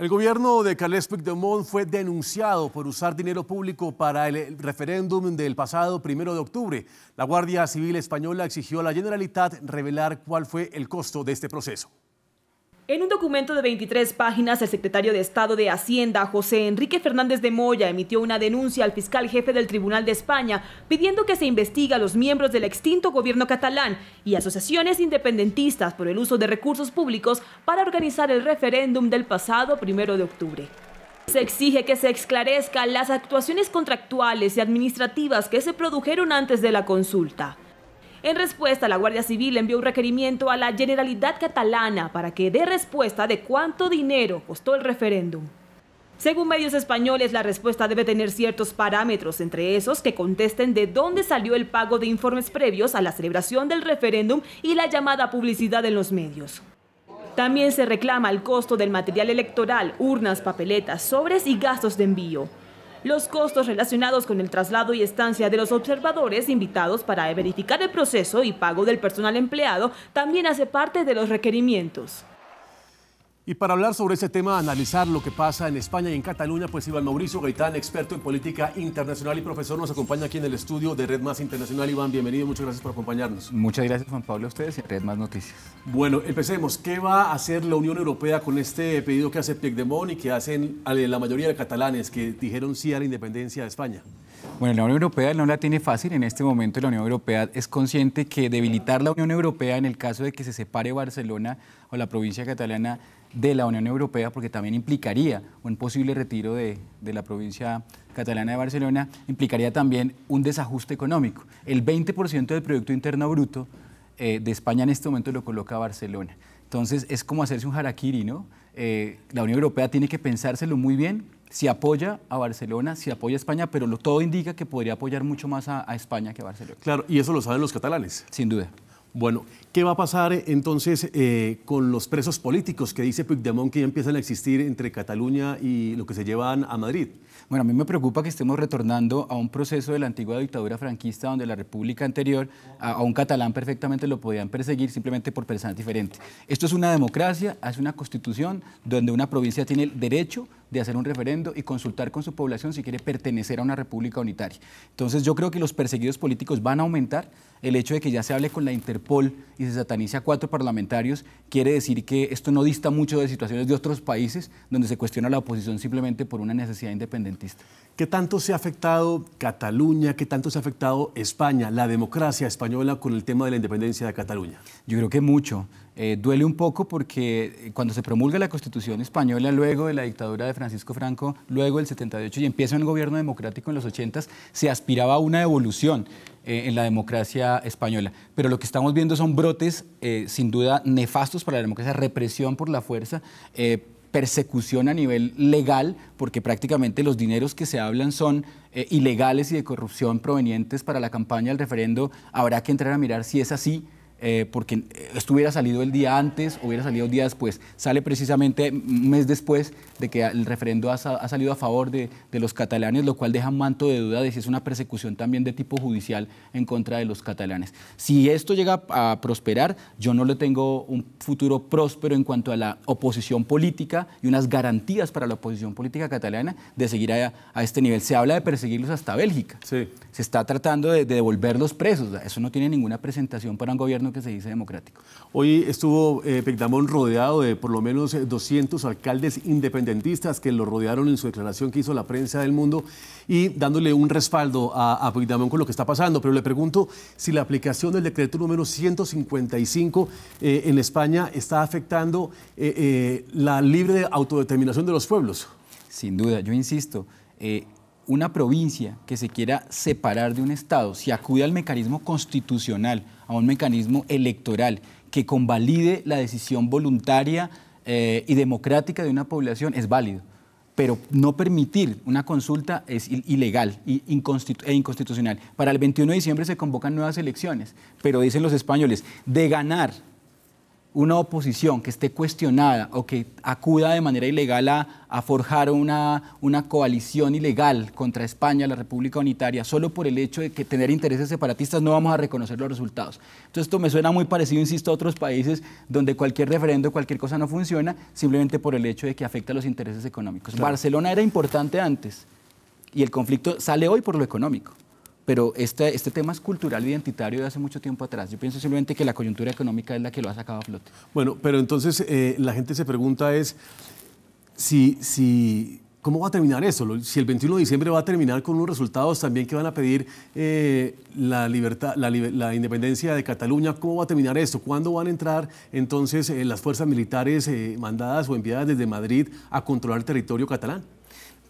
El gobierno de Carles Puigdemont fue denunciado por usar dinero público para el referéndum del pasado primero de octubre. La Guardia Civil Española exigió a la Generalitat revelar cuál fue el costo de este proceso. En un documento de 23 páginas, el secretario de Estado de Hacienda, José Enrique Fernández de Moya, emitió una denuncia al fiscal jefe del Tribunal de España pidiendo que se investigue a los miembros del extinto gobierno catalán y asociaciones independentistas por el uso de recursos públicos para organizar el referéndum del pasado 1 de octubre. Se exige que se esclarezcan las actuaciones contractuales y administrativas que se produjeron antes de la consulta. En respuesta, la Guardia Civil envió un requerimiento a la Generalidad Catalana para que dé respuesta de cuánto dinero costó el referéndum. Según medios españoles, la respuesta debe tener ciertos parámetros, entre esos que contesten de dónde salió el pago de informes previos a la celebración del referéndum y la llamada publicidad en los medios. También se reclama el costo del material electoral, urnas, papeletas, sobres y gastos de envío los costos relacionados con el traslado y estancia de los observadores invitados para verificar el proceso y pago del personal empleado también hace parte de los requerimientos. Y para hablar sobre ese tema, analizar lo que pasa en España y en Cataluña, pues Iván Mauricio Gaitán, experto en política internacional y profesor, nos acompaña aquí en el estudio de Red Más Internacional. Iván, bienvenido, muchas gracias por acompañarnos. Muchas gracias, Juan Pablo, a ustedes y a Red Más Noticias. Bueno, empecemos. ¿Qué va a hacer la Unión Europea con este pedido que hace Puigdemont y que hacen eh, la mayoría de catalanes que dijeron sí a la independencia de España? Bueno, la Unión Europea no la tiene fácil. En este momento la Unión Europea es consciente que debilitar la Unión Europea en el caso de que se separe Barcelona o la provincia catalana de la Unión Europea, porque también implicaría un posible retiro de, la provincia catalana de Barcelona, implicaría también un desajuste económico. El 20% del Producto Interno Bruto eh, de España en este momento lo coloca Barcelona. Entonces es como hacerse un harakiri, ¿no? Eh, la Unión Europea tiene que pensárselo muy bien, si apoya a Barcelona, si apoya a España, pero lo, todo indica que podría apoyar mucho más a, a España que a Barcelona. Claro, y eso lo saben los catalanes. Sin duda. Bueno, ¿qué va a pasar eh, entonces eh, con los presos políticos que dice Puigdemont que ya empiezan a existir entre Cataluña y lo que se llevan a Madrid? Bueno, a mí me preocupa que estemos retornando a un proceso de la antigua dictadura franquista donde la república anterior a, un catalán perfectamente lo podían perseguir simplemente por personas diferente. Esto es una democracia, es una constitución donde una provincia tiene el derecho de hacer un referendo y consultar con su población si quiere pertenecer a una república unitaria. Entonces yo creo que los perseguidos políticos van a aumentar. El hecho de que ya se hable con la Interpol y se satanice a cuatro parlamentarios quiere decir que esto no dista mucho de situaciones de otros países donde se cuestiona la oposición simplemente por una necesidad independentista. ¿Qué tanto se ha afectado Cataluña? ¿Qué tanto se ha afectado España, la democracia española con el tema de la independencia de Cataluña? Yo creo que mucho. Eh, duele un poco porque eh, cuando se promulga la Constitución española, luego de la dictadura de Francisco Franco, luego del 78 y empieza un gobierno democrático en los 80, se aspiraba a una evolución eh, en la democracia española. Pero lo que estamos viendo son brotes sin duda nefastos para la democracia, represión por la fuerza persecución a nivel legal, porque prácticamente los dineros que se hablan son ilegales y de corrupción provenientes para la campaña del referendo. Habrá que entrar a mirar si es así eh, porque porque hubiera salido el día antes hubiera salido el día después. Sale precisamente un mes después de que el referendo ha, salido a favor de, los catalanes, lo cual deja manto de duda de si es una persecución también de tipo judicial en contra de los catalanes. Si esto llega a prosperar, yo no le tengo un futuro próspero en cuanto a la oposición política y unas garantías para la oposición política catalana de seguir a, este nivel. Se habla de perseguirlos hasta Bélgica. Se está tratando de, devolver los presos. Eso no tiene ninguna presentación para un gobierno que se dice democrático. Hoy estuvo eh, rodeado de por lo menos 200 eh, alcaldes independentistas que lo rodearon en su declaración que hizo la prensa del mundo y dándole un respaldo a, a con lo que está pasando. Pero le pregunto si la aplicación del decreto número 155 eh, en España está afectando eh, la libre autodeterminación de los pueblos. Sin duda, yo insisto una provincia que se quiera separar de un Estado, si acude al mecanismo constitucional, a un mecanismo electoral que convalide la decisión voluntaria eh, y democrática de una población, es válido. Pero no permitir una consulta es ilegal e inconstitucional. Para el 21 de diciembre se convocan nuevas elecciones, pero dicen los españoles, de ganar una oposición que esté cuestionada o que acuda de manera ilegal a, forjar una, coalición ilegal contra España, la República Unitaria, solo por el hecho de que tener intereses separatistas no vamos a reconocer los resultados. Entonces esto me suena muy parecido, insisto, a otros países donde cualquier referendo, cualquier cosa no funciona, simplemente por el hecho de que afecta a los intereses económicos. Barcelona era importante antes y el conflicto sale hoy por lo económico pero este, este tema es cultural identitario de hace mucho tiempo atrás. Yo pienso simplemente que la coyuntura económica es la que lo ha sacado a flote. Bueno, pero entonces eh, la gente se pregunta es si, si, ¿Cómo va a terminar eso? Si el 21 de diciembre va a terminar con unos resultados también que van a pedir eh, la, libertad, la, independencia de Cataluña, ¿cómo va a terminar esto? ¿Cuándo van a entrar entonces eh, las fuerzas militares mandadas o enviadas desde Madrid a controlar el territorio catalán?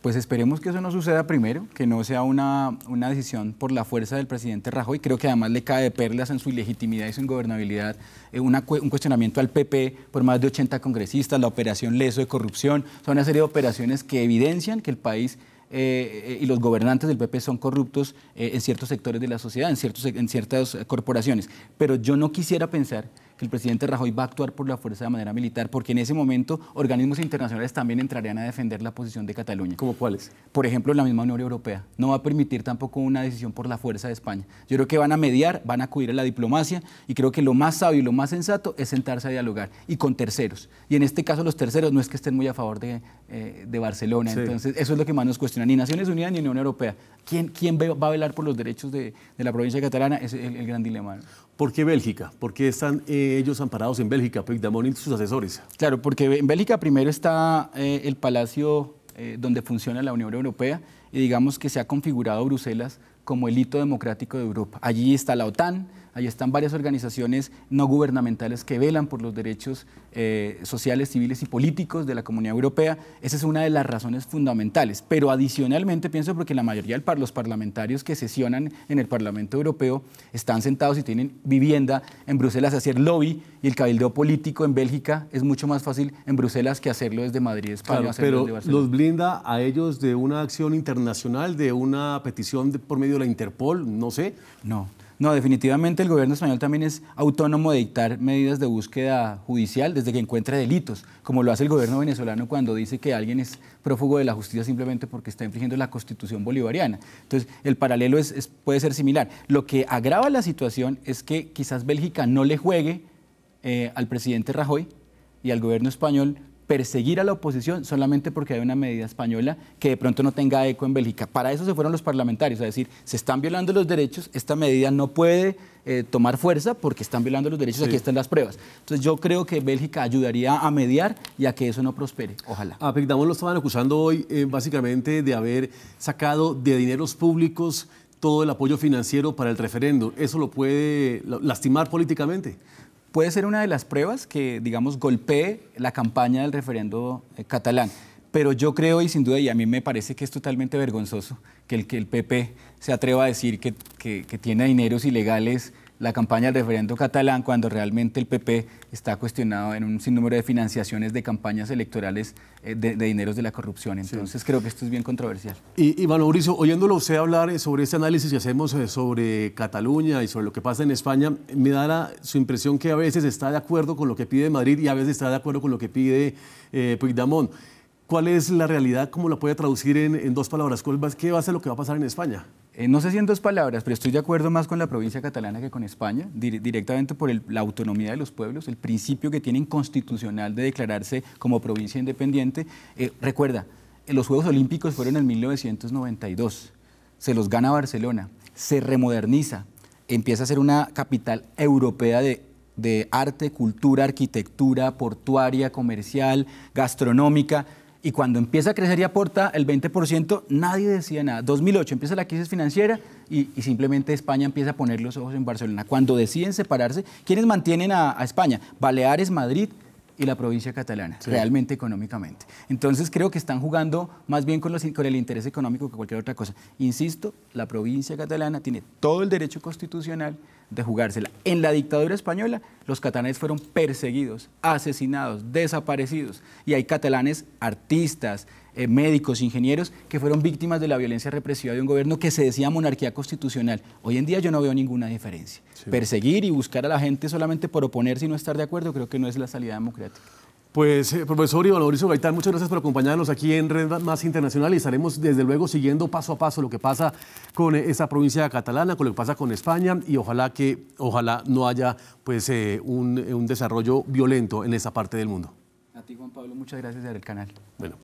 Pues esperemos que eso no suceda primero, que no sea una, decisión por la fuerza del presidente Rajoy. Creo que además le cae de perlas en su ilegitimidad y su ingobernabilidad eh, un cuestionamiento al PP por más de 80 congresistas, la operación Leso de corrupción. Son una serie de operaciones que evidencian que el país eh, eh, y los gobernantes del PP son corruptos en ciertos sectores de la sociedad, ciertos, en ciertas corporaciones. Pero yo no quisiera pensar el presidente Rajoy va a actuar por la fuerza de manera militar, porque en ese momento organismos internacionales también entrarían a defender la posición de Cataluña. ¿Como cuáles? Por ejemplo, la misma Unión Europea. No va a permitir tampoco una decisión por la fuerza de España. Yo creo que van a mediar, van a acudir a la diplomacia y creo que lo más sabio y lo más sensato es sentarse a dialogar y con terceros. Y en este caso los terceros no es que estén muy a favor de eh, de Barcelona. Entonces, eso es lo que más nos cuestiona, ni Naciones Unidas ni Unión Europea. ¿Quién, quién va a velar por los derechos de, la provincia catalana? Es el, gran dilema. ¿Por qué Bélgica? ¿Por qué están eh, ellos amparados en Bélgica, Puigdemont pues, y sus asesores? Claro, porque en Bélgica primero está eh, el palacio donde funciona la Unión Europea y digamos que se ha configurado Bruselas como el hito democrático de Europa. Allí está la OTAN, allí están varias organizaciones no gubernamentales que velan por los derechos eh, sociales, civiles y políticos de la Comunidad Europea. Esa es una de las razones fundamentales. Pero adicionalmente pienso porque la mayoría de los parlamentarios que sesionan en el Parlamento Europeo están sentados y tienen vivienda en Bruselas, hacer lobby y el cabildeo político en Bélgica es mucho más fácil en Bruselas que hacerlo desde Madrid, España. pero desde los blinda a ellos de una acción internacional, de una petición por medio de la Interpol, no sé. No. No, definitivamente el gobierno español también es autónomo de dictar medidas de búsqueda judicial desde que encuentre delitos, como lo hace el gobierno venezolano cuando dice que alguien es prófugo de la justicia simplemente porque está infringiendo la constitución bolivariana. Entonces, el paralelo es, puede ser similar. Lo que agrava la situación es que quizás Bélgica no le juegue eh, al presidente Rajoy y al gobierno español perseguir a la oposición solamente porque hay una medida española que de pronto no tenga eco en Bélgica. Para eso se fueron los parlamentarios, a decir, se están violando los derechos, esta medida no puede eh, tomar fuerza porque están violando los derechos, aquí están las pruebas. Entonces yo creo que Bélgica ayudaría a mediar y a que eso no prospere, ojalá. A lo estaban acusando hoy eh, básicamente de haber sacado de dineros públicos todo el apoyo financiero para el referendo ¿Eso lo puede lastimar políticamente? puede ser una de las pruebas que, digamos, golpee la campaña del referendo eh, catalán. Pero yo creo y sin duda, y a mí me parece que es totalmente vergonzoso que el, que el PP se atreva a decir que, que tiene dineros ilegales la campaña del referendo catalán cuando realmente el PP está cuestionado en un sinnúmero de financiaciones de campañas electorales eh, de, dineros de la corrupción. Entonces creo que esto es bien controversial. Y, y Mauricio, oyéndolo usted hablar eh, sobre este análisis que hacemos eh, sobre Cataluña y sobre lo que pasa en España, me da su impresión que a veces está de acuerdo con lo que pide Madrid y a veces está de acuerdo con lo que pide Puigdemont. ¿Cuál es la realidad? ¿Cómo la puede traducir en, dos palabras? ¿Qué va a ser lo que va a pasar en España? Eh, no sé si en dos palabras, pero estoy de acuerdo más con la provincia catalana que con España, directamente por la autonomía de los pueblos, el principio que tienen constitucional de declararse como provincia independiente. Eh, recuerda, eh, los Juegos Olímpicos fueron en 1992, se los gana Barcelona, se remoderniza, empieza a ser una capital europea de arte, cultura, arquitectura, portuaria, comercial, gastronómica. Y cuando empieza a crecer y aporta el 20%, nadie decía nada. 2008 empieza la crisis financiera y, simplemente España empieza a poner los ojos en Barcelona. Cuando deciden separarse, ¿quiénes mantienen a, España? Baleares, Madrid, y la provincia catalana, realmente económicamente. Entonces creo que están jugando más bien con, con, el interés económico que cualquier otra cosa. Insisto, la provincia catalana tiene todo el derecho constitucional de jugársela. En la dictadura española los catalanes fueron perseguidos, asesinados, desaparecidos. Y hay catalanes, artistas, eh, médicos, ingenieros, que fueron víctimas de la violencia represiva de un gobierno que se decía monarquía constitucional. Hoy en día yo no veo ninguna diferencia. Perseguir y buscar a la gente solamente por oponerse y no estar de acuerdo creo que no es la salida democrática. Pues, eh, profesor Iván Mauricio Gaitán, muchas gracias por acompañarnos aquí en Red Más Internacional y estaremos desde luego siguiendo paso a paso lo que pasa con eh, esa provincia catalana, con lo que pasa con España y ojalá que ojalá no haya pues, eh, un, desarrollo violento en esa parte del mundo. A ti, Juan Pablo, muchas gracias por el canal. Bueno.